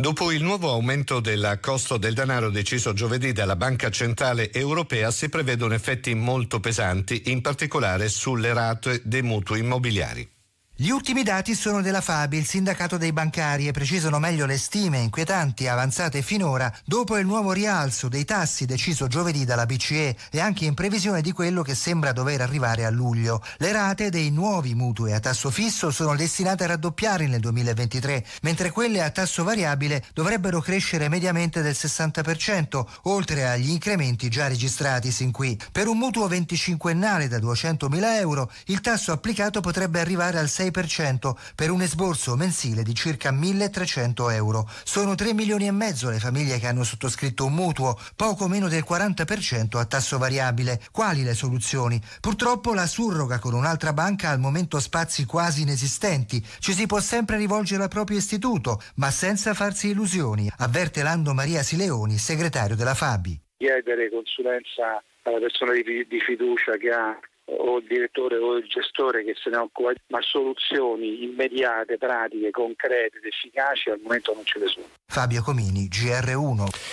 Dopo il nuovo aumento del costo del denaro deciso giovedì dalla Banca Centrale Europea si prevedono effetti molto pesanti, in particolare sulle rate dei mutui immobiliari. Gli ultimi dati sono della FABI, il sindacato dei bancari, e precisano meglio le stime inquietanti avanzate finora dopo il nuovo rialzo dei tassi deciso giovedì dalla BCE e anche in previsione di quello che sembra dover arrivare a luglio. Le rate dei nuovi mutui a tasso fisso sono destinate a raddoppiare nel 2023, mentre quelle a tasso variabile dovrebbero crescere mediamente del 60%, oltre agli incrementi già registrati sin qui. Per un mutuo venticinquennale da 200.000 euro, il tasso applicato potrebbe arrivare al 6 6% per un esborso mensile di circa 1.300 euro. Sono 3 milioni e mezzo le famiglie che hanno sottoscritto un mutuo, poco meno del 40% a tasso variabile. Quali le soluzioni? Purtroppo la surroga con un'altra banca ha al momento spazi quasi inesistenti. Ci si può sempre rivolgere al proprio istituto, ma senza farsi illusioni, avverte Lando Maria Sileoni, segretario della Fabi. Chiedere consulenza alla persona di, di fiducia che ha o il direttore o il gestore che se ne occupa, ma soluzioni immediate, pratiche, concrete ed efficaci al momento non ce le sono. Fabio Comini, GR1.